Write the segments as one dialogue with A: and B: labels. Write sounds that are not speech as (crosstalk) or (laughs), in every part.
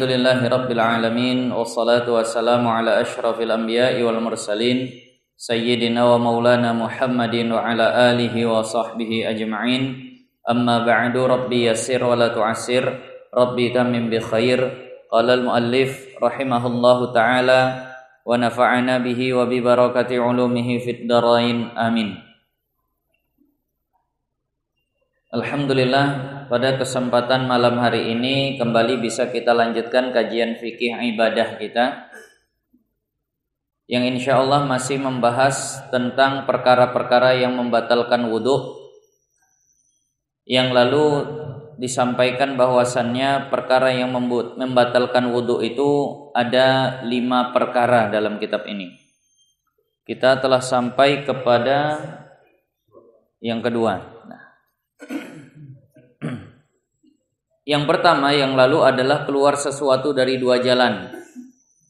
A: Alhamdulillahi Rabbil Alamin Wassalatu wassalamu ala ashrafil anbiya'i wal mursalin Sayyidina wa maulana Muhammadin wa ala alihi wa sahbihi ajma'in Amma ba'du Rabbi yasir wa la tu'asir Rabbi tamim bi khair Qala al-muallif rahimahullahu ta'ala Wa nafa'ana bihi wa bi barakati ulumihi darain Amin Alhamdulillah pada kesempatan malam hari ini kembali bisa kita lanjutkan kajian fikih ibadah kita yang insya Allah masih membahas tentang perkara-perkara yang membatalkan wudhu yang lalu disampaikan bahwasannya perkara yang membatalkan wudhu itu ada lima perkara dalam kitab ini kita telah sampai kepada yang kedua Yang pertama yang lalu adalah keluar sesuatu dari dua jalan.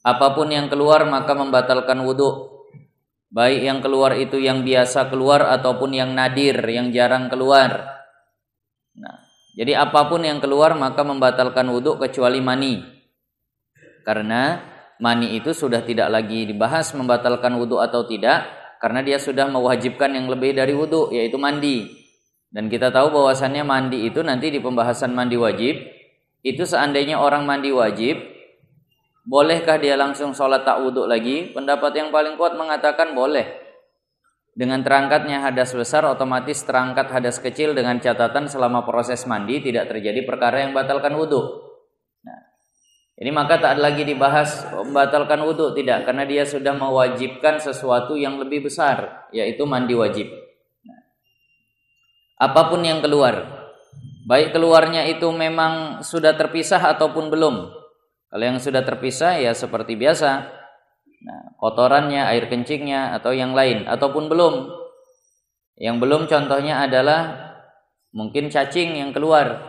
A: Apapun yang keluar maka membatalkan wudhu. Baik yang keluar itu yang biasa keluar ataupun yang nadir, yang jarang keluar. Nah, jadi apapun yang keluar maka membatalkan wudhu kecuali mani. Karena mani itu sudah tidak lagi dibahas membatalkan wudhu atau tidak. Karena dia sudah mewajibkan yang lebih dari wudhu yaitu mandi. Dan kita tahu bahwasannya mandi itu nanti di pembahasan mandi wajib, itu seandainya orang mandi wajib, bolehkah dia langsung sholat tak wuduk lagi? Pendapat yang paling kuat mengatakan boleh. Dengan terangkatnya hadas besar, otomatis terangkat hadas kecil dengan catatan selama proses mandi tidak terjadi perkara yang batalkan wuduk. Nah, ini maka tak lagi dibahas membatalkan wudhu tidak, karena dia sudah mewajibkan sesuatu yang lebih besar, yaitu mandi wajib apapun yang keluar baik keluarnya itu memang sudah terpisah ataupun belum kalau yang sudah terpisah ya seperti biasa nah, kotorannya air kencingnya atau yang lain ataupun belum yang belum contohnya adalah mungkin cacing yang keluar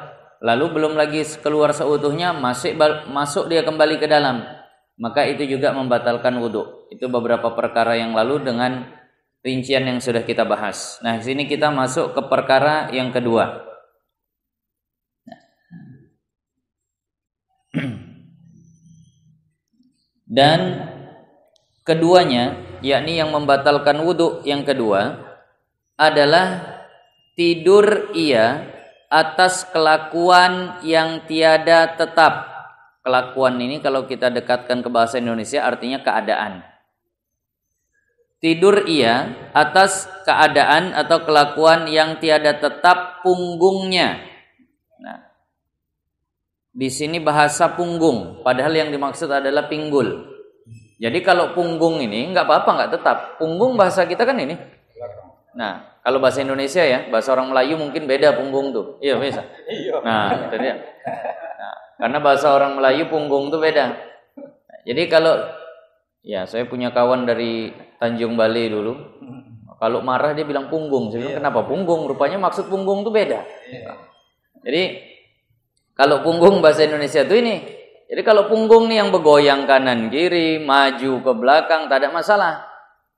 A: lalu belum lagi keluar seutuhnya masih masuk dia kembali ke dalam maka itu juga membatalkan wudhu itu beberapa perkara yang lalu dengan rincian yang sudah kita bahas. Nah, sini kita masuk ke perkara yang kedua. (clears throat) Dan keduanya, yakni yang membatalkan wudhu yang kedua adalah tidur ia atas kelakuan yang tiada tetap. Kelakuan ini kalau kita dekatkan ke bahasa Indonesia artinya keadaan. Tidur ia atas keadaan atau kelakuan yang tiada tetap punggungnya. Nah, di sini bahasa punggung, padahal yang dimaksud adalah pinggul. Jadi kalau punggung ini nggak apa-apa nggak tetap. Punggung bahasa kita kan ini. Nah, kalau bahasa Indonesia ya, bahasa orang Melayu mungkin beda punggung tuh. Iya bisa. Iya. Nah, itu dia. Nah, karena bahasa orang Melayu punggung tuh beda. jadi kalau ya saya punya kawan dari Tanjung Bali dulu. Kalau marah dia bilang punggung. Saya bilang iya. kenapa punggung? Rupanya maksud punggung itu beda. Iya. Jadi kalau punggung bahasa Indonesia itu ini. Jadi kalau punggung nih yang bergoyang kanan kiri, maju ke belakang, tak ada masalah.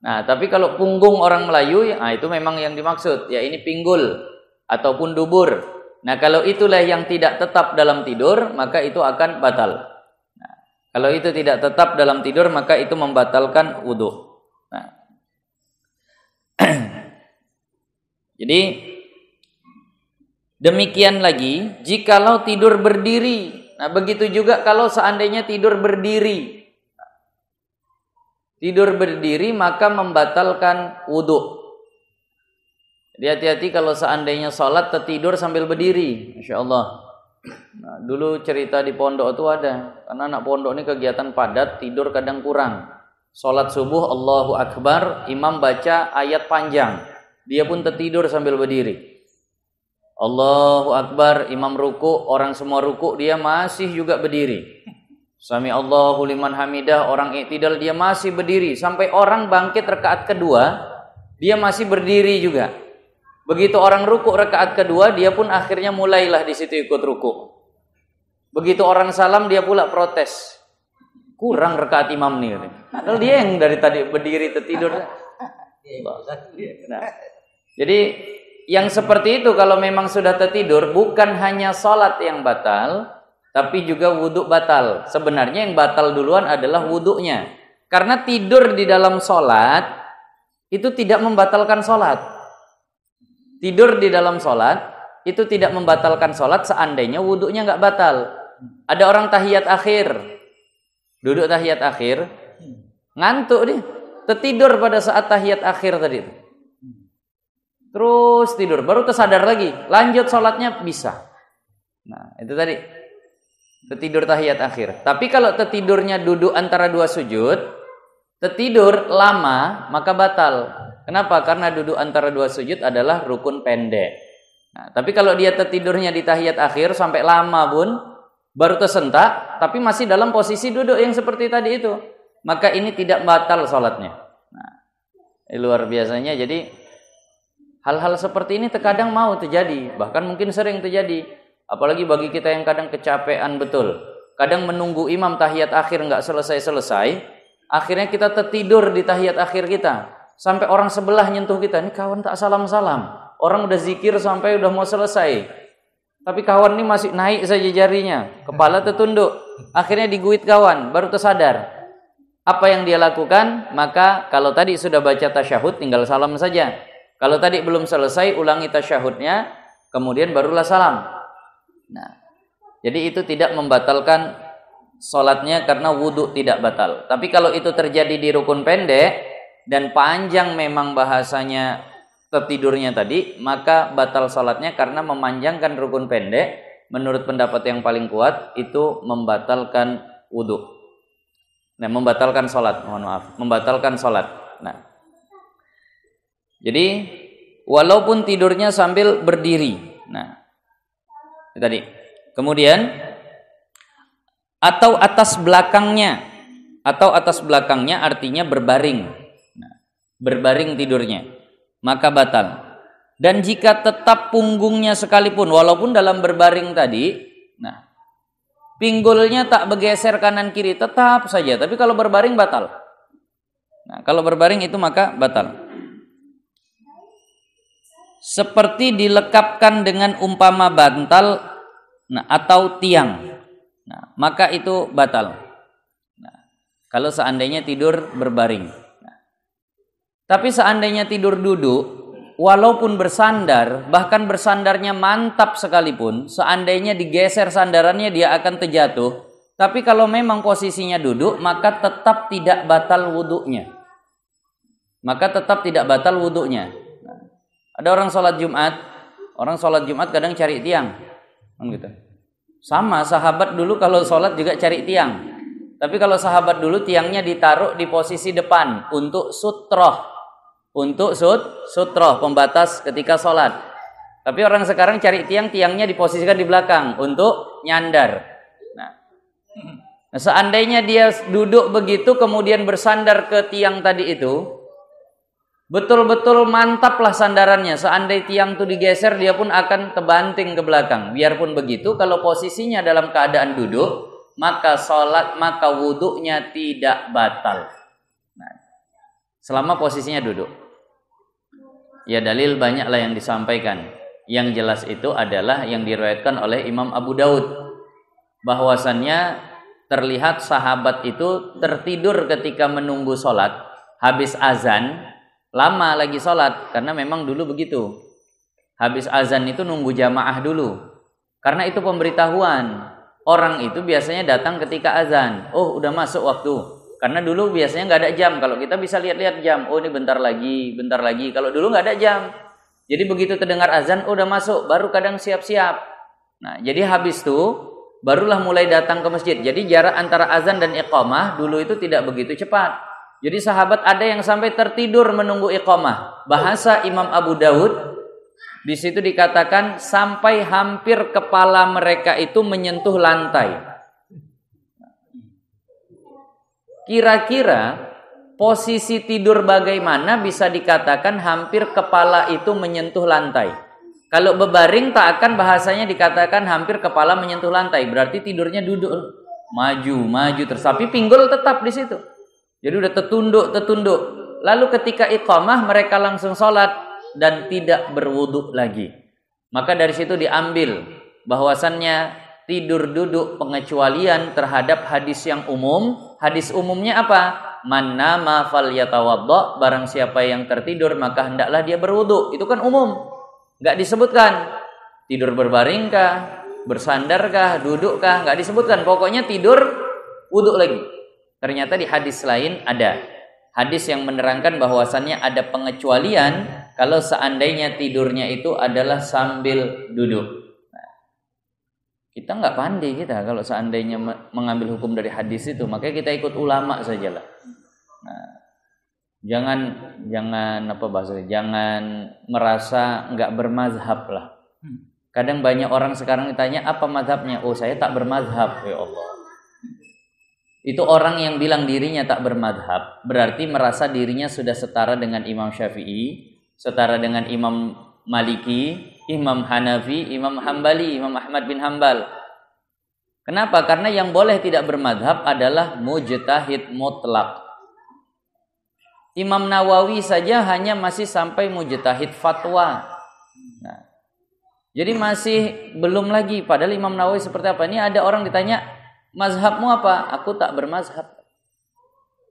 A: Nah, tapi kalau punggung orang Melayu, nah itu memang yang dimaksud. Ya ini pinggul ataupun dubur. Nah, kalau itulah yang tidak tetap dalam tidur, maka itu akan batal. Nah, kalau itu tidak tetap dalam tidur, maka itu membatalkan wudhu. (clears throat) Jadi demikian lagi jikalau tidur berdiri. Nah, begitu juga kalau seandainya tidur berdiri. Tidur berdiri maka membatalkan wudhu. Jadi hati-hati kalau seandainya sholat tertidur sambil berdiri. Insya Allah. Nah, dulu cerita di pondok itu ada. Karena anak pondok ini kegiatan padat, tidur kadang kurang. Sholat subuh Allahu Akbar, imam baca ayat panjang. Dia pun tertidur sambil berdiri. Allahu Akbar, imam ruku, orang semua ruku, dia masih juga berdiri. Sami Allahu liman hamidah, orang iktidal dia masih berdiri. Sampai orang bangkit rekaat kedua, dia masih berdiri juga. Begitu orang ruku rekaat kedua, dia pun akhirnya mulailah di situ ikut ruku. Begitu orang salam, dia pula protes. Kurang rekaat imam nih. Padahal dia yang dari tadi berdiri tertidur. Iya, iya, nah. Jadi yang seperti itu kalau memang sudah tertidur bukan hanya sholat yang batal, tapi juga wudhu batal. Sebenarnya yang batal duluan adalah wudhunya. Karena tidur di dalam sholat itu tidak membatalkan sholat. Tidur di dalam sholat itu tidak membatalkan sholat seandainya wudhunya nggak batal. Ada orang tahiyat akhir, duduk tahiyat akhir, Ngantuk nih, Tertidur pada saat tahiyat akhir tadi itu. Terus tidur, baru tersadar lagi. Lanjut sholatnya bisa. Nah, itu tadi. Tertidur tahiyat akhir. Tapi kalau tertidurnya duduk antara dua sujud, tertidur lama, maka batal. Kenapa? Karena duduk antara dua sujud adalah rukun pendek. Nah, tapi kalau dia tertidurnya di tahiyat akhir sampai lama pun baru tersentak, tapi masih dalam posisi duduk yang seperti tadi itu, maka ini tidak batal sholatnya. Nah, luar biasanya. Jadi hal-hal seperti ini terkadang mau terjadi, bahkan mungkin sering terjadi. Apalagi bagi kita yang kadang kecapean betul. Kadang menunggu imam tahiyat akhir nggak selesai-selesai, akhirnya kita tertidur di tahiyat akhir kita. Sampai orang sebelah nyentuh kita, ini kawan tak salam-salam. Orang udah zikir sampai udah mau selesai. Tapi kawan ini masih naik saja jarinya, kepala tertunduk. Akhirnya diguit kawan, baru tersadar apa yang dia lakukan maka kalau tadi sudah baca tasyahud tinggal salam saja kalau tadi belum selesai ulangi tasyahudnya kemudian barulah salam nah jadi itu tidak membatalkan sholatnya karena wudhu tidak batal tapi kalau itu terjadi di rukun pendek dan panjang memang bahasanya tertidurnya tadi maka batal sholatnya karena memanjangkan rukun pendek menurut pendapat yang paling kuat itu membatalkan wudhu Nah, membatalkan sholat, mohon maaf, membatalkan sholat. Nah, jadi walaupun tidurnya sambil berdiri. Nah, tadi. Kemudian atau atas belakangnya atau atas belakangnya artinya berbaring. Nah. berbaring tidurnya, maka batal. Dan jika tetap punggungnya sekalipun, walaupun dalam berbaring tadi pinggulnya tak bergeser kanan kiri tetap saja tapi kalau berbaring batal nah, kalau berbaring itu maka batal seperti dilekapkan dengan umpama bantal nah, atau tiang nah, maka itu batal nah, kalau seandainya tidur berbaring nah, tapi seandainya tidur duduk walaupun bersandar, bahkan bersandarnya mantap sekalipun, seandainya digeser sandarannya dia akan terjatuh. Tapi kalau memang posisinya duduk, maka tetap tidak batal wuduknya. Maka tetap tidak batal wuduknya. Ada orang sholat Jumat, orang sholat Jumat kadang cari tiang. Kan gitu. Sama sahabat dulu kalau sholat juga cari tiang. Tapi kalau sahabat dulu tiangnya ditaruh di posisi depan untuk sutroh untuk sut sutroh pembatas ketika sholat. Tapi orang sekarang cari tiang-tiangnya diposisikan di belakang untuk nyandar. Nah, nah, seandainya dia duduk begitu kemudian bersandar ke tiang tadi itu, betul-betul mantaplah sandarannya. Seandainya tiang itu digeser, dia pun akan tebanting ke belakang. Biarpun begitu, kalau posisinya dalam keadaan duduk, maka sholat maka wuduknya tidak batal. Nah, selama posisinya duduk ya dalil banyaklah yang disampaikan. Yang jelas itu adalah yang diriwayatkan oleh Imam Abu Daud bahwasannya terlihat sahabat itu tertidur ketika menunggu sholat habis azan lama lagi sholat karena memang dulu begitu habis azan itu nunggu jamaah dulu karena itu pemberitahuan orang itu biasanya datang ketika azan oh udah masuk waktu karena dulu biasanya nggak ada jam. Kalau kita bisa lihat-lihat jam, oh ini bentar lagi, bentar lagi. Kalau dulu nggak ada jam, jadi begitu terdengar azan, oh udah masuk, baru kadang siap-siap. Nah, jadi habis itu barulah mulai datang ke masjid. Jadi jarak antara azan dan iqamah dulu itu tidak begitu cepat. Jadi sahabat ada yang sampai tertidur menunggu iqamah. Bahasa Imam Abu Daud di situ dikatakan sampai hampir kepala mereka itu menyentuh lantai. Kira-kira posisi tidur bagaimana bisa dikatakan hampir kepala itu menyentuh lantai. Kalau bebaring tak akan bahasanya dikatakan hampir kepala menyentuh lantai, berarti tidurnya duduk maju, maju Tersapi tapi pinggul tetap di situ. Jadi udah tertunduk, tertunduk. Lalu ketika iqamah mereka langsung sholat dan tidak berwuduk lagi. Maka dari situ diambil bahwasannya tidur duduk pengecualian terhadap hadis yang umum. Hadis umumnya apa? Man nama fal barang siapa yang tertidur maka hendaklah dia berwudu. Itu kan umum. Enggak disebutkan tidur berbaringkah, bersandarkah, dudukkah, enggak disebutkan. Pokoknya tidur wudu lagi. Ternyata di hadis lain ada hadis yang menerangkan bahwasannya ada pengecualian kalau seandainya tidurnya itu adalah sambil duduk kita nggak pandai kita kalau seandainya mengambil hukum dari hadis itu makanya kita ikut ulama sajalah nah, jangan jangan apa bahasa jangan merasa nggak bermazhab lah hmm. kadang banyak orang sekarang ditanya apa mazhabnya oh saya tak bermazhab ya Allah itu orang yang bilang dirinya tak bermadhab berarti merasa dirinya sudah setara dengan Imam Syafi'i setara dengan Imam Maliki Imam Hanafi, Imam Hambali, Imam Ahmad bin Hambal. Kenapa? Karena yang boleh tidak bermadhab adalah mujtahid mutlak. Imam Nawawi saja hanya masih sampai mujtahid fatwa. Nah, jadi masih belum lagi. Padahal Imam Nawawi seperti apa? Ini ada orang ditanya, mazhabmu apa? Aku tak bermazhab.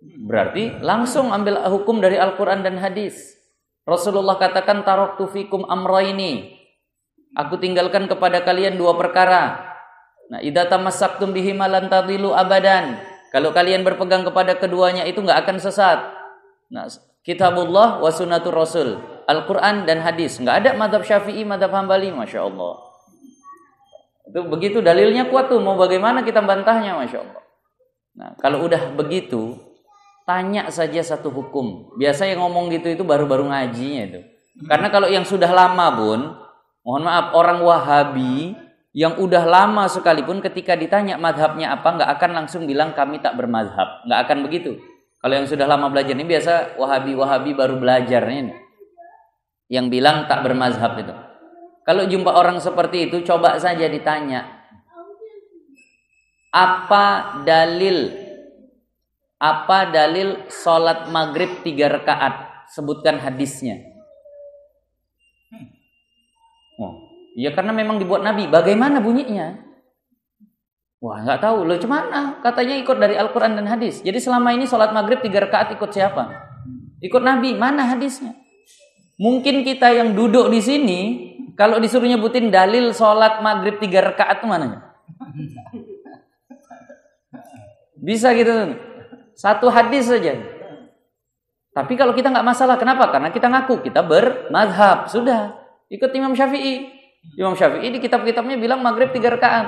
A: Berarti langsung ambil hukum dari Al-Quran dan hadis. Rasulullah katakan tarok tufikum amraini. Aku tinggalkan kepada kalian dua perkara. Nah, idza tamassaktum bihima abadan. Kalau kalian berpegang kepada keduanya itu nggak akan sesat. Nah, kitabullah wa sunnatur rasul. Al-Quran dan hadis. Nggak ada madhab syafi'i, madhab hambali. Masya Allah. Itu begitu dalilnya kuat tuh. Mau bagaimana kita bantahnya Masya Allah. Nah, kalau udah begitu, tanya saja satu hukum. Biasa yang ngomong gitu itu baru-baru ngajinya itu. Karena kalau yang sudah lama pun, Mohon maaf, orang Wahabi yang udah lama sekalipun ketika ditanya madhabnya apa, nggak akan langsung bilang kami tak bermadhab. Nggak akan begitu. Kalau yang sudah lama belajar ini biasa Wahabi-Wahabi baru belajar ini. Yang bilang tak bermazhab itu. Kalau jumpa orang seperti itu, coba saja ditanya. Apa dalil apa dalil sholat maghrib tiga rakaat sebutkan hadisnya Oh. Ya karena memang dibuat Nabi. Bagaimana bunyinya? Wah nggak tahu. Lo cuman ah, katanya ikut dari Al-Quran dan hadis. Jadi selama ini sholat maghrib tiga rakaat ikut siapa? Ikut Nabi. Mana hadisnya? Mungkin kita yang duduk di sini, kalau disuruh nyebutin dalil sholat maghrib tiga rakaat itu mananya? Bisa gitu. Satu hadis saja. Tapi kalau kita nggak masalah, kenapa? Karena kita ngaku kita bermadhab sudah. Ikut Imam Syafi'i. Imam Syafi'i di kitab-kitabnya bilang maghrib tiga rakaat.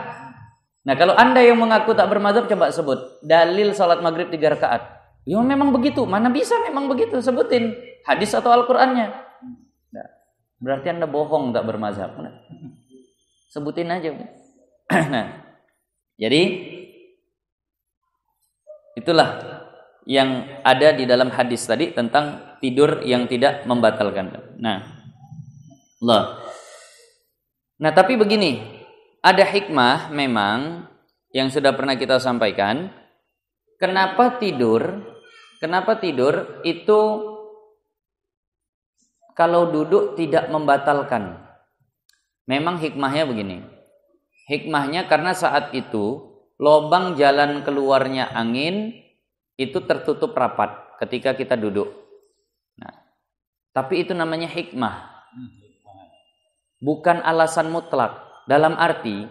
A: Nah kalau anda yang mengaku tak bermazhab, coba sebut dalil salat maghrib tiga rakaat. Ya memang begitu. Mana bisa memang begitu sebutin hadis atau Al-Qur'annya. Nah, berarti anda bohong tak bermazhab. Nah, sebutin aja. (clears throat) nah, jadi itulah yang ada di dalam hadis tadi tentang tidur yang tidak membatalkan. Nah, Allah. Nah, tapi begini, ada hikmah memang yang sudah pernah kita sampaikan. Kenapa tidur? Kenapa tidur itu kalau duduk tidak membatalkan? Memang hikmahnya begini. Hikmahnya karena saat itu lobang jalan keluarnya angin itu tertutup rapat ketika kita duduk. Nah, tapi itu namanya hikmah bukan alasan mutlak. Dalam arti,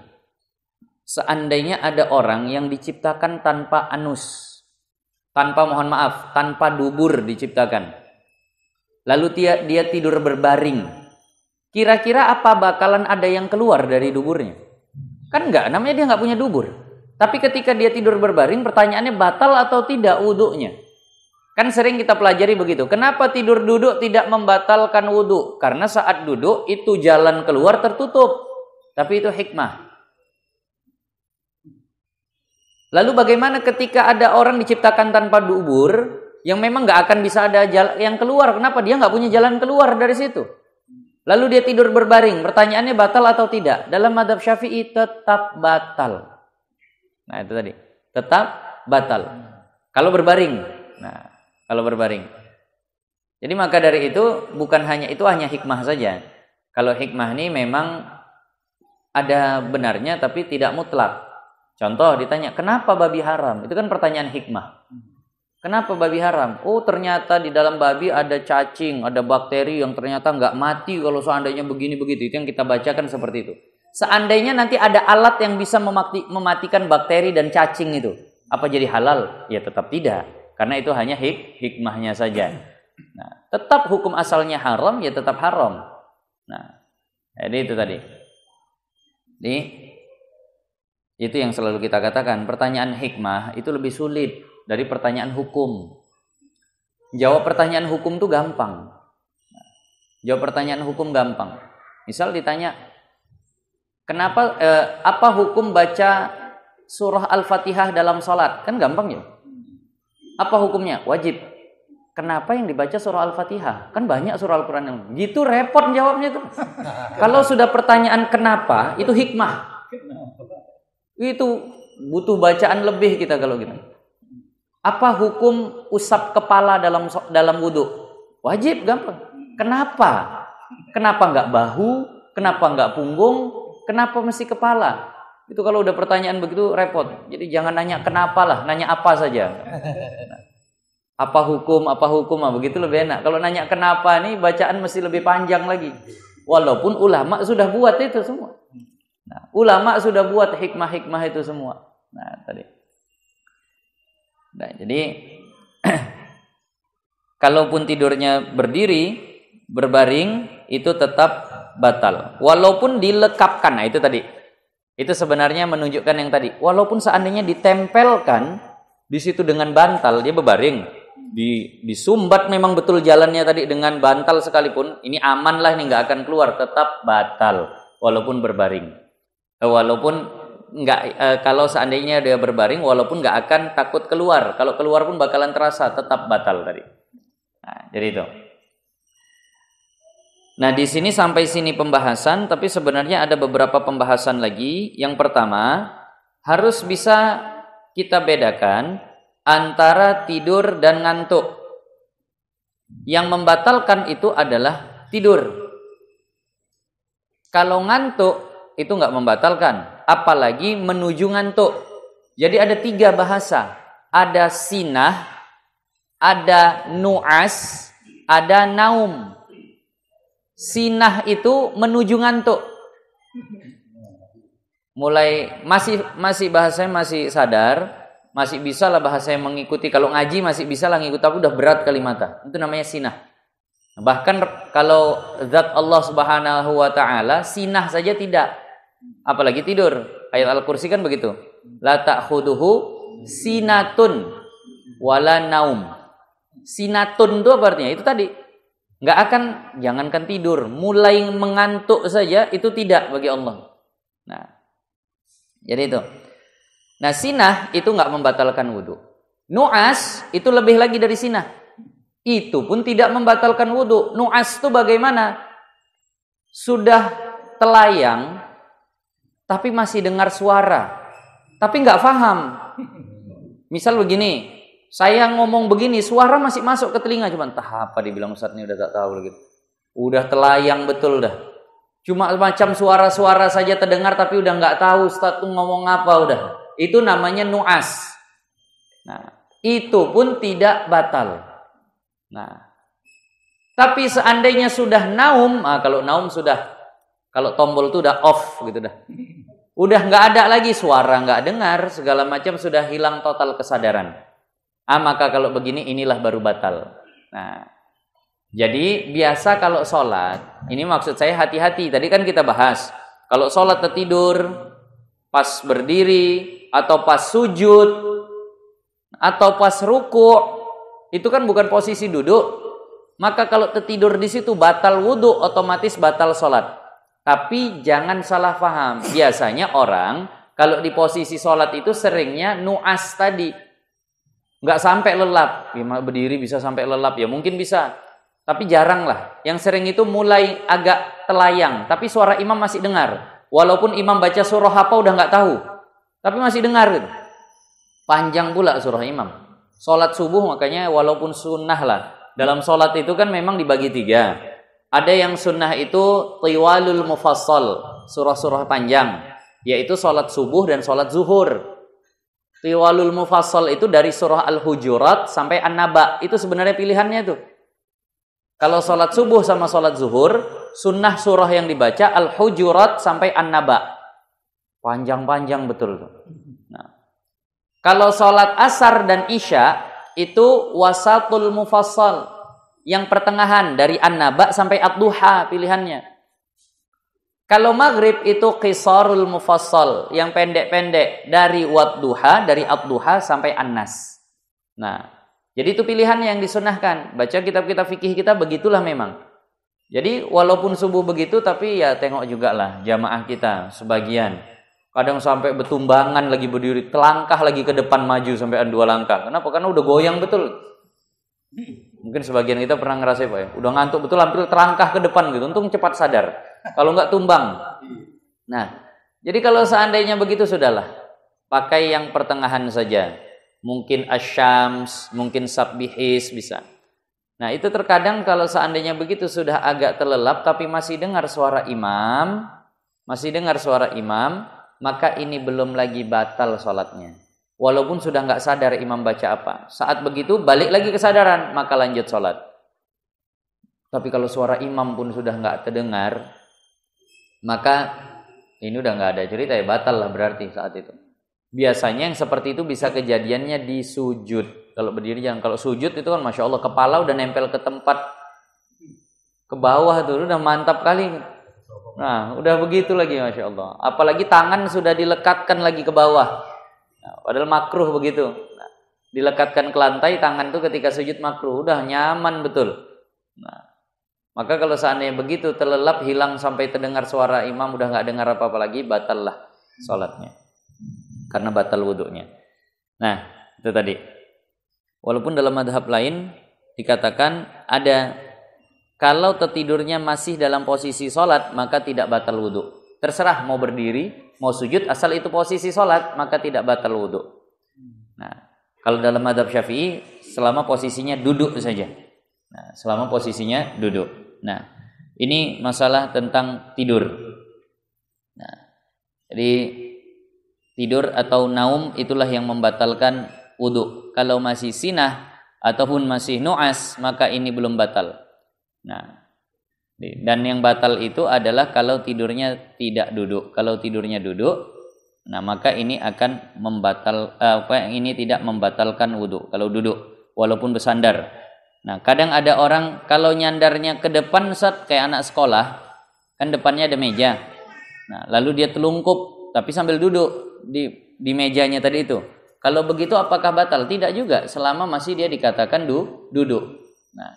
A: seandainya ada orang yang diciptakan tanpa anus, tanpa mohon maaf, tanpa dubur diciptakan. Lalu dia, dia tidur berbaring. Kira-kira apa bakalan ada yang keluar dari duburnya? Kan enggak, namanya dia enggak punya dubur. Tapi ketika dia tidur berbaring, pertanyaannya batal atau tidak wuduknya? Kan sering kita pelajari begitu. Kenapa tidur duduk tidak membatalkan wudhu? Karena saat duduk itu jalan keluar tertutup. Tapi itu hikmah. Lalu bagaimana ketika ada orang diciptakan tanpa dubur yang memang nggak akan bisa ada jalan yang keluar? Kenapa dia nggak punya jalan keluar dari situ? Lalu dia tidur berbaring. Pertanyaannya batal atau tidak? Dalam madhab syafi'i tetap batal. Nah itu tadi. Tetap batal. Kalau berbaring kalau berbaring. Jadi maka dari itu bukan hanya itu hanya hikmah saja. Kalau hikmah ini memang ada benarnya tapi tidak mutlak. Contoh ditanya, kenapa babi haram? Itu kan pertanyaan hikmah. Kenapa babi haram? Oh ternyata di dalam babi ada cacing, ada bakteri yang ternyata nggak mati kalau seandainya begini begitu. Itu yang kita bacakan seperti itu. Seandainya nanti ada alat yang bisa mematikan bakteri dan cacing itu, apa jadi halal? Ya tetap tidak. Karena itu hanya hik hikmahnya saja. Nah, tetap hukum asalnya haram ya tetap haram. Nah, jadi itu tadi. Jadi itu yang selalu kita katakan, pertanyaan hikmah itu lebih sulit dari pertanyaan hukum. Jawab pertanyaan hukum tuh gampang. Jawab pertanyaan hukum gampang. Misal ditanya, kenapa eh, apa hukum baca surah Al-Fatihah dalam salat? Kan gampang ya. Apa hukumnya? Wajib. Kenapa yang dibaca surah Al-Fatihah? Kan banyak surah Al-Quran yang gitu repot jawabnya itu. (laughs) Kalau sudah pertanyaan kenapa, itu hikmah. Itu butuh bacaan lebih kita kalau gitu. Apa hukum usap kepala dalam dalam wudhu? Wajib, gampang. Kenapa? Kenapa nggak bahu? Kenapa nggak punggung? Kenapa mesti kepala? Itu kalau udah pertanyaan begitu repot. Jadi jangan nanya kenapa lah, nanya apa saja. (laughs) Apa hukum, apa hukum, ah, begitu lebih enak. Kalau nanya kenapa nih bacaan mesti lebih panjang lagi. Walaupun ulama sudah buat itu semua. Nah, ulama sudah buat hikmah-hikmah itu semua. Nah, tadi. Nah, jadi (clears throat) kalaupun tidurnya berdiri, berbaring itu tetap batal. Walaupun dilekapkan. Nah, itu tadi itu sebenarnya menunjukkan yang tadi. Walaupun seandainya ditempelkan di situ dengan bantal, dia berbaring, Di, disumbat memang betul jalannya tadi dengan bantal sekalipun, ini aman lah, ini nggak akan keluar, tetap batal walaupun berbaring. Eh, walaupun nggak e, kalau seandainya dia berbaring, walaupun nggak akan takut keluar. Kalau keluar pun bakalan terasa, tetap batal tadi. Nah, jadi itu. Nah, di sini sampai sini pembahasan, tapi sebenarnya ada beberapa pembahasan lagi. Yang pertama, harus bisa kita bedakan antara tidur dan ngantuk. Yang membatalkan itu adalah tidur. Kalau ngantuk itu nggak membatalkan, apalagi menuju ngantuk. Jadi ada tiga bahasa, ada sinah, ada nuas, ada naum sinah itu menuju ngantuk. Mulai masih masih bahasanya masih sadar, masih bisa lah bahasanya mengikuti. Kalau ngaji masih bisa lah ngikut tapi udah berat kalimatnya. Itu namanya sinah. Bahkan kalau zat Allah Subhanahu wa taala sinah saja tidak. Apalagi tidur. Ayat Al-Kursi kan begitu. La ta'khuduhu sinatun wala naum. Sinatun itu apa artinya? Itu tadi Nggak akan, jangankan tidur, mulai mengantuk saja itu tidak bagi Allah. Nah, jadi itu. Nah, sinah itu nggak membatalkan wudhu. Nuas itu lebih lagi dari sinah. Itu pun tidak membatalkan wudhu. Nuas itu bagaimana? Sudah telayang, tapi masih dengar suara. Tapi nggak paham. Misal begini, saya ngomong begini, suara masih masuk ke telinga. Cuman entah apa dibilang Ustaz ini udah tak tahu gitu. Udah telayang betul dah. Cuma macam suara-suara saja terdengar tapi udah nggak tahu Ustaz tuh ngomong apa udah. Itu namanya nuas. Nah, itu pun tidak batal. Nah, tapi seandainya sudah naum, nah kalau naum sudah kalau tombol itu udah off gitu dah. Udah nggak ada lagi suara nggak dengar segala macam sudah hilang total kesadaran. Ah maka kalau begini inilah baru batal. Nah, jadi biasa kalau sholat, ini maksud saya hati-hati. Tadi kan kita bahas, kalau sholat tertidur, pas berdiri, atau pas sujud, atau pas ruku, itu kan bukan posisi duduk. Maka kalau tertidur di situ batal wudhu, otomatis batal sholat. Tapi jangan salah paham. Biasanya orang kalau di posisi sholat itu seringnya nuas tadi nggak sampai lelap ya, berdiri bisa sampai lelap ya mungkin bisa tapi jarang lah yang sering itu mulai agak telayang tapi suara imam masih dengar walaupun imam baca surah apa udah nggak tahu tapi masih dengar gitu. panjang pula surah imam sholat subuh makanya walaupun sunnah lah dalam sholat itu kan memang dibagi tiga ada yang sunnah itu tiwalul mufassal surah-surah panjang yaitu sholat subuh dan sholat zuhur Tiwalul mufassal itu dari surah Al-Hujurat sampai An-Naba. Itu sebenarnya pilihannya itu Kalau sholat subuh sama sholat zuhur, sunnah surah yang dibaca Al-Hujurat sampai An-Naba. Panjang-panjang betul tuh. Nah. Kalau sholat asar dan isya, itu wasatul mufassal. Yang pertengahan dari An-Naba sampai Ad-Duha pilihannya. Kalau maghrib itu qisarul mufassal, yang pendek-pendek dari wadduha, dari abduha sampai annas. Nah, jadi itu pilihan yang disunahkan. Baca kitab-kitab fikih kita begitulah memang. Jadi walaupun subuh begitu tapi ya tengok juga lah jamaah kita sebagian. Kadang sampai betumbangan lagi berdiri, telangkah lagi ke depan maju sampai dua langkah. Kenapa? Karena udah goyang betul. Mungkin sebagian kita pernah ngerasa Pak ya, udah ngantuk betul hampir terangkah ke depan gitu. Untung cepat sadar. Kalau nggak tumbang. Iya. Nah, jadi kalau seandainya begitu sudahlah. Pakai yang pertengahan saja. Mungkin asyams, mungkin sabbihis bisa. Nah, itu terkadang kalau seandainya begitu sudah agak terlelap tapi masih dengar suara imam, masih dengar suara imam, maka ini belum lagi batal sholatnya. Walaupun sudah nggak sadar imam baca apa. Saat begitu balik lagi kesadaran, maka lanjut sholat. Tapi kalau suara imam pun sudah nggak terdengar, maka ini udah nggak ada cerita ya batal lah berarti saat itu biasanya yang seperti itu bisa kejadiannya di sujud kalau berdiri jangan kalau sujud itu kan masya Allah kepala udah nempel ke tempat ke bawah tuh udah mantap kali nah udah begitu lagi masya Allah apalagi tangan sudah dilekatkan lagi ke bawah nah, padahal makruh begitu nah, dilekatkan ke lantai tangan tuh ketika sujud makruh udah nyaman betul nah, maka kalau seandainya begitu terlelap hilang sampai terdengar suara imam udah nggak dengar apa-apa lagi batal lah sholatnya karena batal wudhunya. Nah itu tadi. Walaupun dalam madhab lain dikatakan ada kalau tertidurnya masih dalam posisi sholat maka tidak batal wudhu. Terserah mau berdiri mau sujud asal itu posisi sholat maka tidak batal wudhu. Nah kalau dalam madhab syafi'i selama posisinya duduk saja. Nah, selama posisinya duduk. Nah, ini masalah tentang tidur. Nah, jadi tidur atau naum itulah yang membatalkan wudhu. Kalau masih sinah ataupun masih nuas, maka ini belum batal. Nah, dan yang batal itu adalah kalau tidurnya tidak duduk. Kalau tidurnya duduk, nah maka ini akan membatal eh, apa ini tidak membatalkan wudhu. Kalau duduk, walaupun bersandar. Nah, kadang ada orang kalau nyandarnya ke depan set kayak anak sekolah, kan depannya ada meja. Nah, lalu dia telungkup tapi sambil duduk di di mejanya tadi itu. Kalau begitu apakah batal? Tidak juga, selama masih dia dikatakan du, duduk. Nah,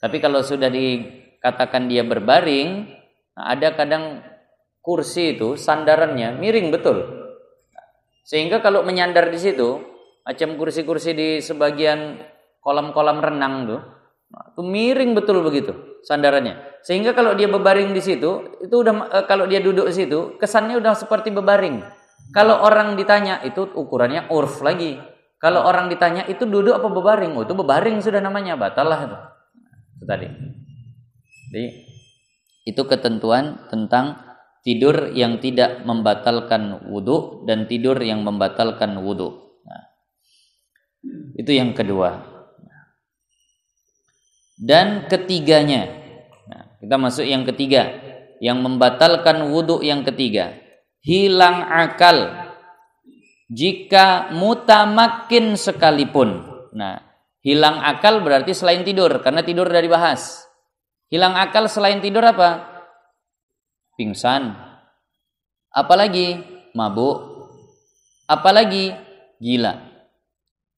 A: tapi kalau sudah dikatakan dia berbaring, nah ada kadang kursi itu sandarannya miring betul. Sehingga kalau menyandar di situ, macam kursi-kursi di sebagian kolam-kolam renang tuh, itu miring betul begitu sandarannya. Sehingga kalau dia berbaring di situ, itu udah eh, kalau dia duduk di situ, kesannya udah seperti berbaring Kalau orang ditanya itu ukurannya urf lagi. Kalau orang ditanya itu duduk apa berbaring Oh, itu berbaring sudah namanya, lah itu. Itu tadi. Jadi itu ketentuan tentang tidur yang tidak membatalkan wudhu dan tidur yang membatalkan wudhu. Nah, itu yang kedua dan ketiganya. Nah, kita masuk yang ketiga, yang membatalkan wudhu yang ketiga. Hilang akal jika mutamakin sekalipun. Nah, hilang akal berarti selain tidur karena tidur dari bahas. Hilang akal selain tidur apa? Pingsan. Apalagi mabuk. Apalagi gila.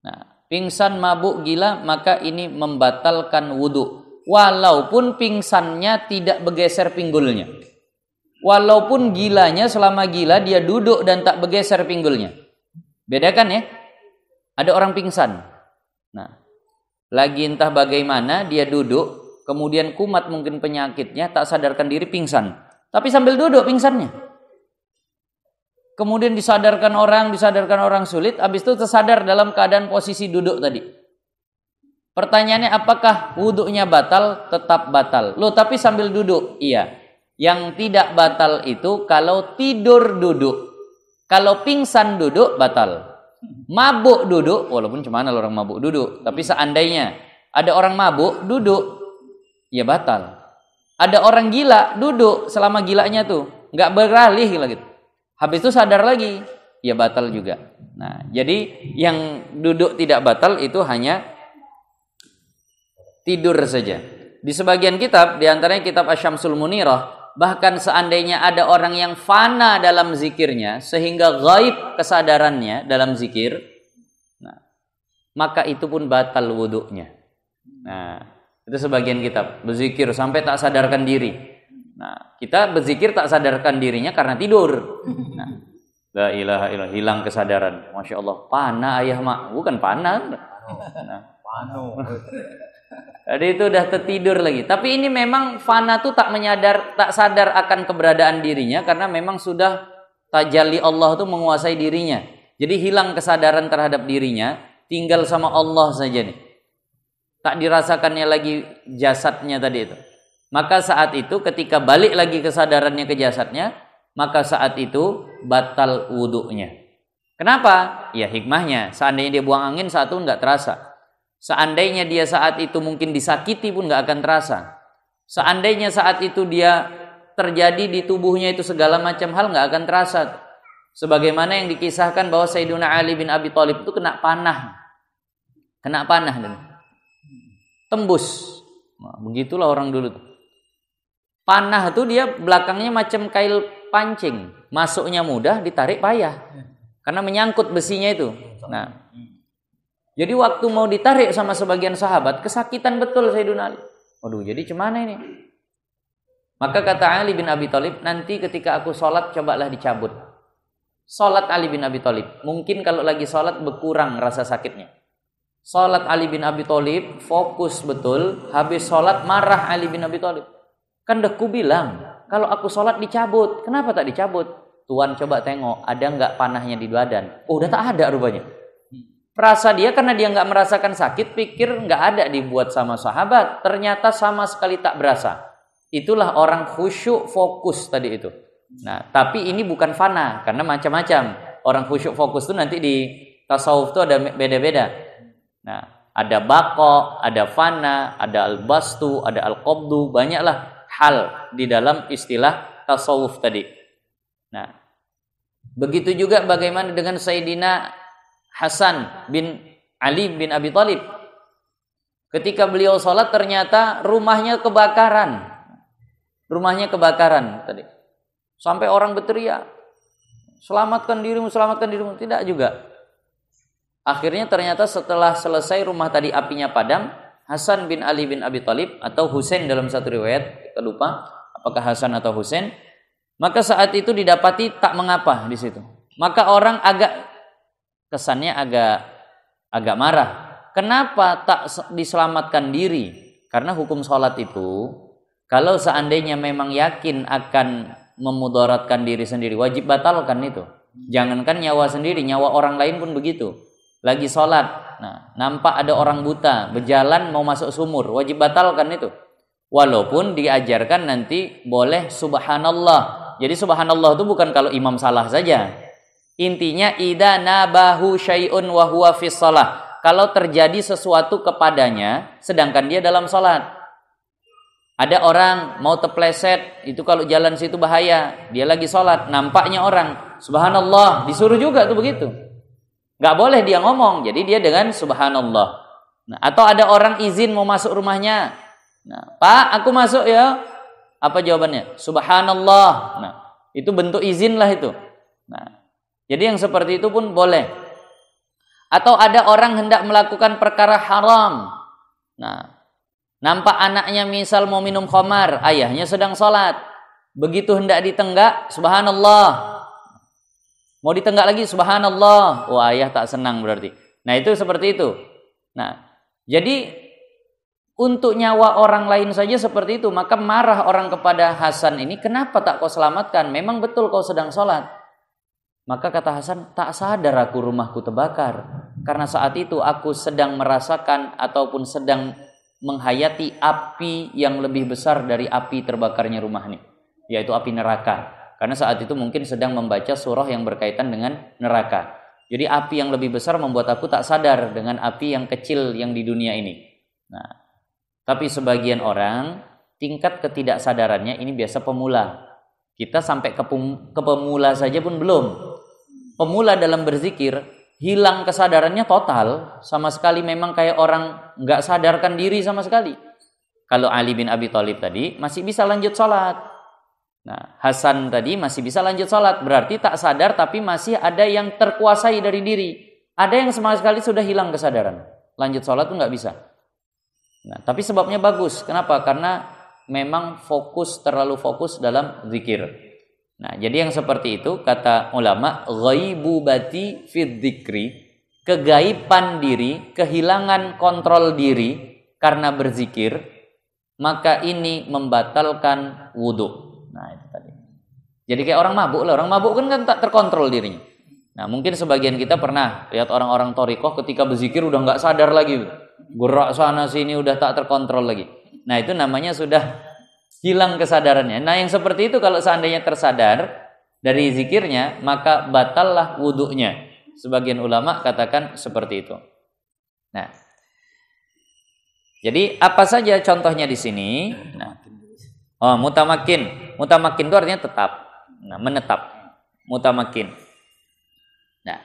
A: Nah, pingsan mabuk gila maka ini membatalkan wudhu walaupun pingsannya tidak bergeser pinggulnya walaupun gilanya selama gila dia duduk dan tak bergeser pinggulnya bedakan ya ada orang pingsan nah lagi entah bagaimana dia duduk kemudian kumat mungkin penyakitnya tak sadarkan diri pingsan tapi sambil duduk pingsannya kemudian disadarkan orang, disadarkan orang sulit, habis itu tersadar dalam keadaan posisi duduk tadi. Pertanyaannya apakah wuduknya batal? Tetap batal. Loh tapi sambil duduk? Iya. Yang tidak batal itu kalau tidur duduk. Kalau pingsan duduk batal. Mabuk duduk, walaupun cuma orang mabuk duduk. Tapi seandainya ada orang mabuk duduk, ya batal. Ada orang gila duduk selama gilanya tuh. Nggak beralih lagi. gitu Habis itu sadar lagi, ya batal juga. Nah, jadi yang duduk tidak batal itu hanya tidur saja. Di sebagian kitab, di antaranya kitab Asyamsul Munirah, bahkan seandainya ada orang yang fana dalam zikirnya sehingga gaib kesadarannya dalam zikir, nah, maka itu pun batal wuduknya. Nah, itu sebagian kitab berzikir sampai tak sadarkan diri. Nah, kita berzikir tak sadarkan dirinya karena tidur. Nah, la ilaha illallah hilang kesadaran. Masya Allah, panah ayah mak, bukan panah. Nah. Panu. Jadi itu udah tertidur lagi. Tapi ini memang fana tuh tak menyadar, tak sadar akan keberadaan dirinya karena memang sudah tajali Allah tuh menguasai dirinya. Jadi hilang kesadaran terhadap dirinya, tinggal sama Allah saja nih. Tak dirasakannya lagi jasadnya tadi itu. Maka saat itu ketika balik lagi kesadarannya ke jasadnya, maka saat itu batal wuduknya. Kenapa? Ya hikmahnya, seandainya dia buang angin saat itu nggak terasa. Seandainya dia saat itu mungkin disakiti pun nggak akan terasa. Seandainya saat itu dia terjadi di tubuhnya itu segala macam hal nggak akan terasa. Sebagaimana yang dikisahkan bahwa Sayyiduna Ali bin Abi Thalib itu kena panah. Kena panah dan tembus. Nah, begitulah orang dulu tuh. Panah tuh dia belakangnya macam kail pancing, masuknya mudah, ditarik payah. Karena menyangkut besinya itu. Nah. Jadi waktu mau ditarik sama sebagian sahabat, kesakitan betul saya Ali. Waduh, jadi cemana ini? Maka kata Ali bin Abi Thalib, nanti ketika aku sholat cobalah dicabut. Sholat Ali bin Abi Thalib. Mungkin kalau lagi sholat berkurang rasa sakitnya. Sholat Ali bin Abi Thalib fokus betul. Habis sholat marah Ali bin Abi Thalib. Kan deku bilang, kalau aku sholat dicabut. Kenapa tak dicabut? Tuhan coba tengok, ada nggak panahnya di badan? Oh, udah tak ada rupanya. Perasa dia karena dia nggak merasakan sakit, pikir nggak ada dibuat sama sahabat. Ternyata sama sekali tak berasa. Itulah orang khusyuk fokus tadi itu. Nah, tapi ini bukan fana karena macam-macam. Orang khusyuk fokus itu nanti di tasawuf itu ada beda-beda. Nah, ada bako, ada fana, ada al-bastu, ada al-qabdu, banyaklah hal di dalam istilah tasawuf tadi. Nah, begitu juga bagaimana dengan Sayyidina Hasan bin Ali bin Abi Thalib. Ketika beliau sholat ternyata rumahnya kebakaran. Rumahnya kebakaran tadi. Sampai orang berteriak. Selamatkan dirimu, selamatkan dirimu. Tidak juga. Akhirnya ternyata setelah selesai rumah tadi apinya padam, Hasan bin Ali bin Abi Talib atau Husain dalam satu riwayat kita lupa apakah Hasan atau Husain maka saat itu didapati tak mengapa di situ maka orang agak kesannya agak agak marah kenapa tak diselamatkan diri karena hukum sholat itu kalau seandainya memang yakin akan memudaratkan diri sendiri wajib batalkan itu jangankan nyawa sendiri nyawa orang lain pun begitu lagi sholat Nah, nampak ada orang buta berjalan mau masuk sumur, wajib batalkan itu. Walaupun diajarkan nanti boleh subhanallah. Jadi subhanallah itu bukan kalau imam salah saja. Intinya ida nabahu syai'un wa huwa Kalau terjadi sesuatu kepadanya sedangkan dia dalam salat. Ada orang mau tepleset, itu kalau jalan situ bahaya. Dia lagi sholat, nampaknya orang. Subhanallah, disuruh juga tuh begitu. Nggak boleh dia ngomong. Jadi dia dengan subhanallah. Nah, atau ada orang izin mau masuk rumahnya. Nah, Pak, aku masuk ya. Apa jawabannya? Subhanallah. Nah, itu bentuk izin lah itu. Nah, jadi yang seperti itu pun boleh. Atau ada orang hendak melakukan perkara haram. Nah, nampak anaknya misal mau minum khamar, ayahnya sedang sholat. Begitu hendak ditenggak, subhanallah. Mau ditenggak lagi, subhanallah. Wah, oh, ayah tak senang berarti. Nah, itu seperti itu. Nah, jadi untuk nyawa orang lain saja seperti itu, maka marah orang kepada Hasan ini, kenapa tak kau selamatkan? Memang betul kau sedang sholat. Maka kata Hasan, tak sadar aku rumahku terbakar. Karena saat itu aku sedang merasakan ataupun sedang menghayati api yang lebih besar dari api terbakarnya rumah ini. Yaitu api neraka. Karena saat itu mungkin sedang membaca surah yang berkaitan dengan neraka. Jadi api yang lebih besar membuat aku tak sadar dengan api yang kecil yang di dunia ini. Nah, tapi sebagian orang tingkat ketidaksadarannya ini biasa pemula. Kita sampai ke, pem, ke pemula saja pun belum. Pemula dalam berzikir hilang kesadarannya total sama sekali memang kayak orang nggak sadarkan diri sama sekali. Kalau Ali bin Abi Thalib tadi masih bisa lanjut sholat Nah, Hasan tadi masih bisa lanjut sholat, berarti tak sadar tapi masih ada yang terkuasai dari diri. Ada yang semangat sekali sudah hilang kesadaran. Lanjut sholat tuh nggak bisa. Nah, tapi sebabnya bagus. Kenapa? Karena memang fokus terlalu fokus dalam zikir. Nah, jadi yang seperti itu kata ulama ghaibubati fid dzikri, kegaiban diri, kehilangan kontrol diri karena berzikir, maka ini membatalkan wudhu jadi kayak orang mabuk lah. Orang mabuk kan kan tak terkontrol dirinya. Nah mungkin sebagian kita pernah lihat orang-orang toriko ketika berzikir udah nggak sadar lagi. Gerak sana sini udah tak terkontrol lagi. Nah itu namanya sudah hilang kesadarannya. Nah yang seperti itu kalau seandainya tersadar dari zikirnya maka batallah wuduknya. Sebagian ulama katakan seperti itu. Nah, jadi apa saja contohnya di sini? Nah, oh, mutamakin, mutamakin itu artinya tetap nah, menetap mutamakin nah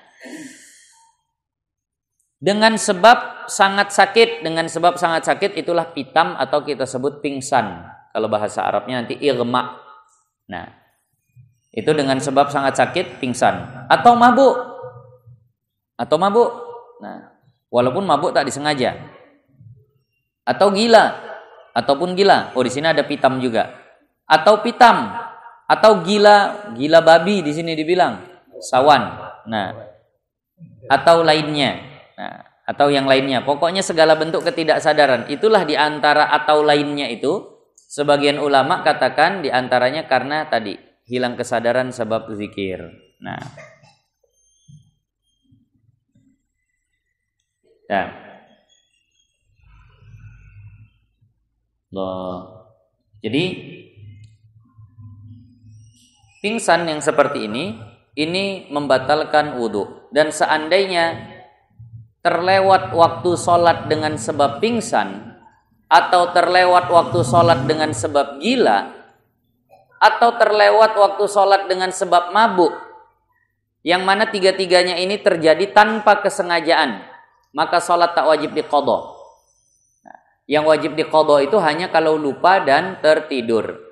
A: dengan sebab sangat sakit dengan sebab sangat sakit itulah pitam atau kita sebut pingsan kalau bahasa Arabnya nanti irma nah itu dengan sebab sangat sakit pingsan atau mabuk atau mabuk nah walaupun mabuk tak disengaja atau gila ataupun gila oh di sini ada pitam juga atau pitam atau gila gila babi di sini dibilang sawan nah atau lainnya nah atau yang lainnya pokoknya segala bentuk ketidaksadaran itulah diantara atau lainnya itu sebagian ulama katakan diantaranya karena tadi hilang kesadaran sebab zikir nah Nah. Loh. Jadi Pingsan yang seperti ini, ini membatalkan wudhu. Dan seandainya terlewat waktu sholat dengan sebab pingsan, atau terlewat waktu sholat dengan sebab gila, atau terlewat waktu sholat dengan sebab mabuk, yang mana tiga-tiganya ini terjadi tanpa kesengajaan, maka sholat tak wajib dikodok. Nah, yang wajib dikodok itu hanya kalau lupa dan tertidur.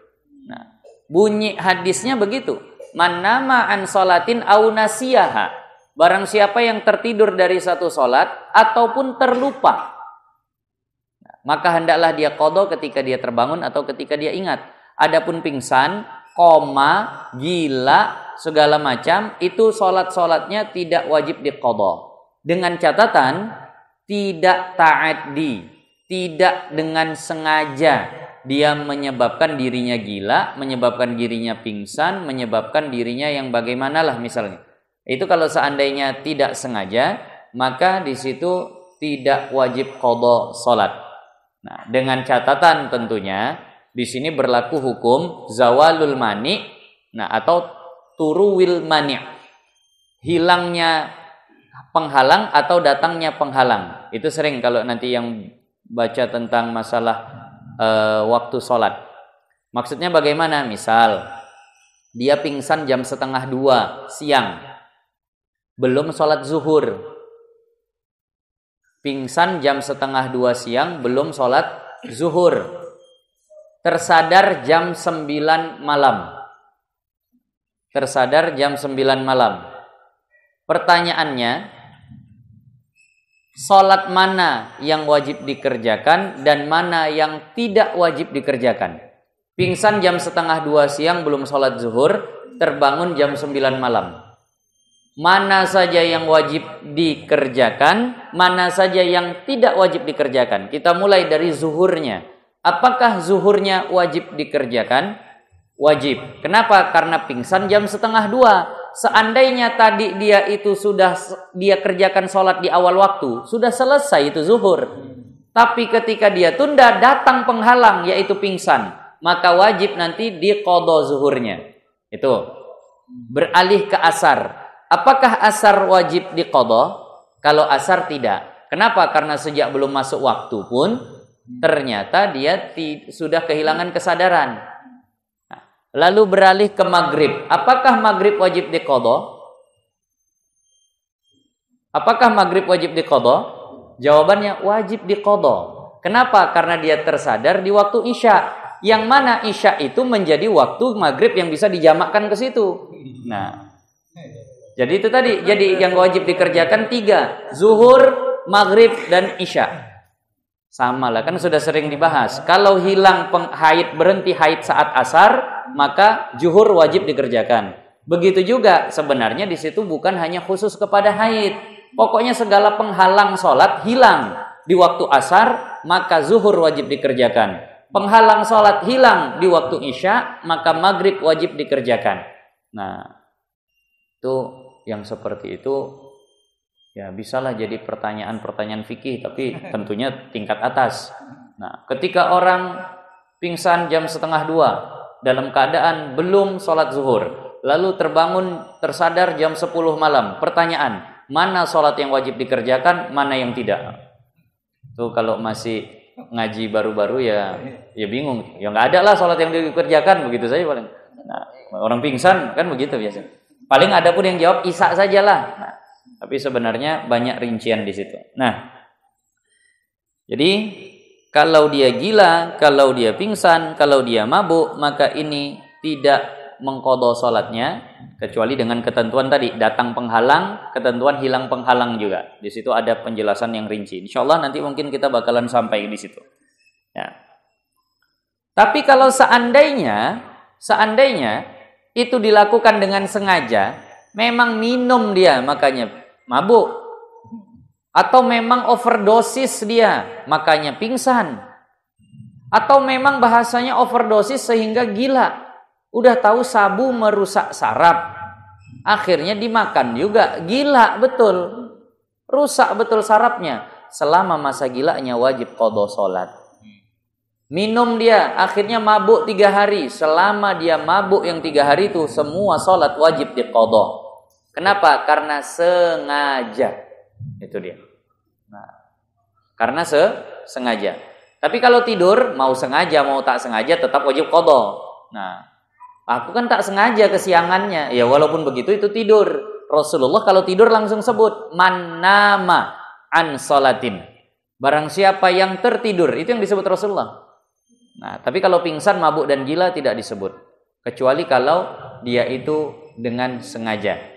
A: Bunyi hadisnya begitu. Man nama an solatin au nasiyaha. Barang siapa yang tertidur dari satu solat ataupun terlupa. Maka hendaklah dia kodo ketika dia terbangun atau ketika dia ingat. Adapun pingsan, koma, gila, segala macam itu solat-solatnya tidak wajib dikodo. Dengan catatan tidak taat di, tidak dengan sengaja dia menyebabkan dirinya gila, menyebabkan dirinya pingsan, menyebabkan dirinya yang bagaimanalah misalnya. Itu kalau seandainya tidak sengaja, maka di situ tidak wajib qada salat. Nah, dengan catatan tentunya di sini berlaku hukum zawalul mani nah atau turuwil mani. Hilangnya penghalang atau datangnya penghalang. Itu sering kalau nanti yang baca tentang masalah e, waktu sholat. Maksudnya bagaimana? Misal, dia pingsan jam setengah dua siang, belum sholat zuhur. Pingsan jam setengah dua siang, belum sholat zuhur. Tersadar jam sembilan malam. Tersadar jam sembilan malam. Pertanyaannya, Salat mana yang wajib dikerjakan dan mana yang tidak wajib dikerjakan. Pingsan jam setengah dua siang belum sholat zuhur, terbangun jam sembilan malam. Mana saja yang wajib dikerjakan, mana saja yang tidak wajib dikerjakan. Kita mulai dari zuhurnya. Apakah zuhurnya wajib dikerjakan? Wajib. Kenapa? Karena pingsan jam setengah dua seandainya tadi dia itu sudah dia kerjakan sholat di awal waktu, sudah selesai itu zuhur. Tapi ketika dia tunda, datang penghalang yaitu pingsan. Maka wajib nanti di kodo zuhurnya. Itu. Beralih ke asar. Apakah asar wajib di kodo? Kalau asar tidak. Kenapa? Karena sejak belum masuk waktu pun ternyata dia sudah kehilangan kesadaran lalu beralih ke maghrib. Apakah maghrib wajib dikodo? Apakah maghrib wajib dikodo? Jawabannya wajib dikodo. Kenapa? Karena dia tersadar di waktu isya. Yang mana isya itu menjadi waktu maghrib yang bisa dijamakkan ke situ. Nah, jadi itu tadi. Jadi yang wajib dikerjakan tiga: zuhur, maghrib, dan isya. Sama lah, kan sudah sering dibahas. Kalau hilang peng, berhenti haid saat asar, maka juhur wajib dikerjakan. Begitu juga sebenarnya di situ bukan hanya khusus kepada haid. Pokoknya segala penghalang sholat hilang di waktu asar, maka zuhur wajib dikerjakan. Penghalang sholat hilang di waktu isya, maka maghrib wajib dikerjakan. Nah, itu yang seperti itu Ya, bisalah jadi pertanyaan-pertanyaan fikih, tapi (laughs) tentunya tingkat atas. Nah, ketika orang pingsan jam setengah dua dalam keadaan belum sholat zuhur, lalu terbangun tersadar jam 10 malam, pertanyaan, mana sholat yang wajib dikerjakan, mana yang tidak? Tuh kalau masih ngaji baru-baru ya ya bingung, ya nggak ada lah sholat yang dikerjakan begitu saja paling. Nah, orang pingsan kan begitu biasa. Paling ada pun yang jawab isak sajalah. Nah, tapi sebenarnya banyak rincian di situ. Nah, jadi kalau dia gila, kalau dia pingsan, kalau dia mabuk, maka ini tidak mengkodok sholatnya kecuali dengan ketentuan tadi datang penghalang ketentuan hilang penghalang juga di situ ada penjelasan yang rinci insya Allah nanti mungkin kita bakalan sampai di situ ya tapi kalau seandainya seandainya itu dilakukan dengan sengaja memang minum dia makanya mabuk atau memang overdosis dia makanya pingsan atau memang bahasanya overdosis sehingga gila udah tahu sabu merusak saraf akhirnya dimakan juga gila betul rusak betul sarafnya selama masa gilanya wajib kodo sholat Minum dia, akhirnya mabuk tiga hari. Selama dia mabuk yang tiga hari itu, semua sholat wajib dikodok. Kenapa? Karena sengaja. Itu dia. Nah, karena se sengaja. Tapi kalau tidur mau sengaja mau tak sengaja tetap wajib qada. Nah, aku kan tak sengaja kesiangannya. Ya walaupun begitu itu tidur. Rasulullah kalau tidur langsung sebut manama an salatin. Barang siapa yang tertidur itu yang disebut Rasulullah. Nah, tapi kalau pingsan, mabuk dan gila tidak disebut kecuali kalau dia itu dengan sengaja.